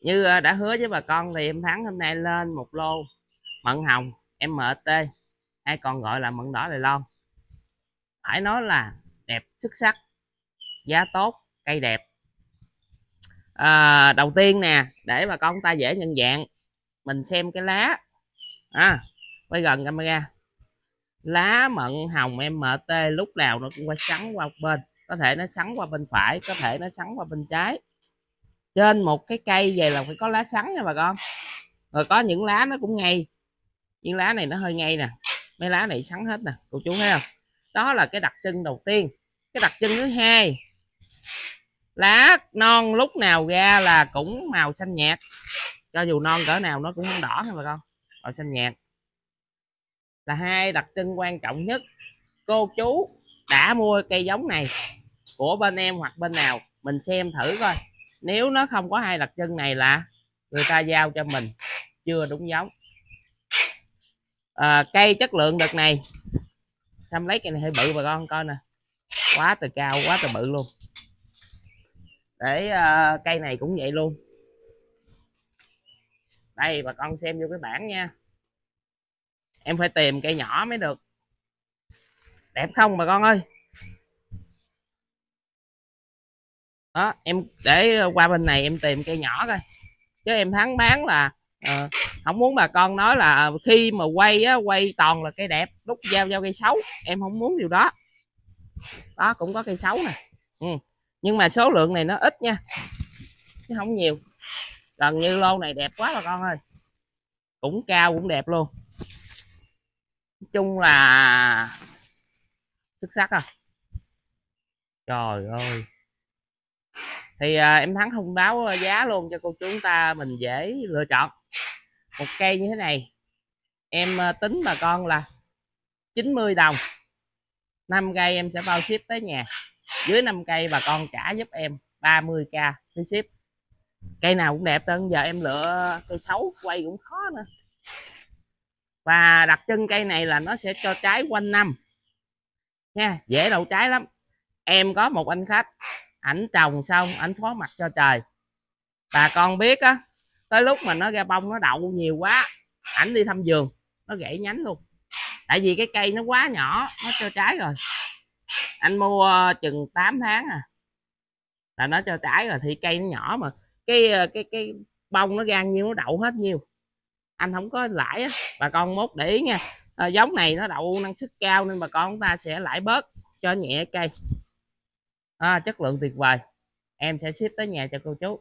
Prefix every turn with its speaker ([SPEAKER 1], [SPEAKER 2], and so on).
[SPEAKER 1] như ờ, đã hứa với bà con thì em thắng hôm nay lên một lô mận hồng mt hay còn gọi là mận đỏ đài loan phải nói là đẹp xuất sắc giá tốt cây đẹp à, đầu tiên nè để bà con ta dễ nhận dạng mình xem cái lá à, quay gần camera lá mận hồng mt lúc nào nó cũng quay sắn qua bên có thể nó sắn qua bên phải có thể nó sắn qua bên trái trên một cái cây về là phải có lá sắn nha bà con rồi có những lá nó cũng ngay những lá này nó hơi ngay nè mấy lá này sắn hết nè cô chú thấy không đó là cái đặc trưng đầu tiên cái đặc trưng thứ hai lá non lúc nào ra là cũng màu xanh nhạt cho dù non cỡ nào nó cũng không đỏ nha bà con màu xanh nhạt là hai đặc trưng quan trọng nhất cô chú đã mua cây giống này của bên em hoặc bên nào mình xem thử coi nếu nó không có hai đặc trưng này là người ta giao cho mình chưa đúng giống à, cây chất lượng đợt này xem lấy cây này hơi bự bà con coi nè quá từ cao quá từ bự luôn để uh, cây này cũng vậy luôn đây bà con xem vô cái bảng nha em phải tìm cây nhỏ mới được đẹp không bà con ơi đó em để ờ, qua bên này em tìm cây nhỏ coi chứ em thắng bán là à, không muốn bà con nói là ờ, khi mà quay á, quay toàn là cây đẹp lúc giao giao cây xấu em không muốn điều đó đó cũng có cây xấu nè ừ. nhưng mà số lượng này nó ít nha chứ không nhiều gần như lô này đẹp quá bà con ơi cũng cao cũng đẹp luôn nói chung là xuất sắc à trời ơi thì à, em thắng thông báo ờ, giá luôn cho cô chú chúng ta mình dễ lựa chọn một cây như thế này em ờ, tính bà con là 90 đồng 5 cây em sẽ bao ship tới nhà dưới 5 cây bà con trả giúp em 30k phí ship cây nào cũng đẹp tới giờ em lựa cây xấu quay cũng khó nữa và đặc trưng cây này là nó sẽ cho trái quanh năm nha dễ đậu trái lắm em có một anh khách ảnh trồng xong ảnh phó mặt cho trời bà con biết á tới lúc mà nó ra bông nó đậu nhiều quá ảnh đi thăm vườn nó gãy nhánh luôn tại vì cái cây nó quá nhỏ nó cho trái rồi anh mua ờ, chừng 8 tháng à là nó cho trái rồi thì cây nó nhỏ mà cái ờ, cái cái bông nó ra nhiêu nó đậu hết nhiêu anh không có lãi á bà con mốt để ý nha à, giống này nó đậu năng suất cao nên bà con chúng ta sẽ lãi bớt cho nhẹ cây à, chất lượng tuyệt vời em sẽ ship tới nhà cho cô chú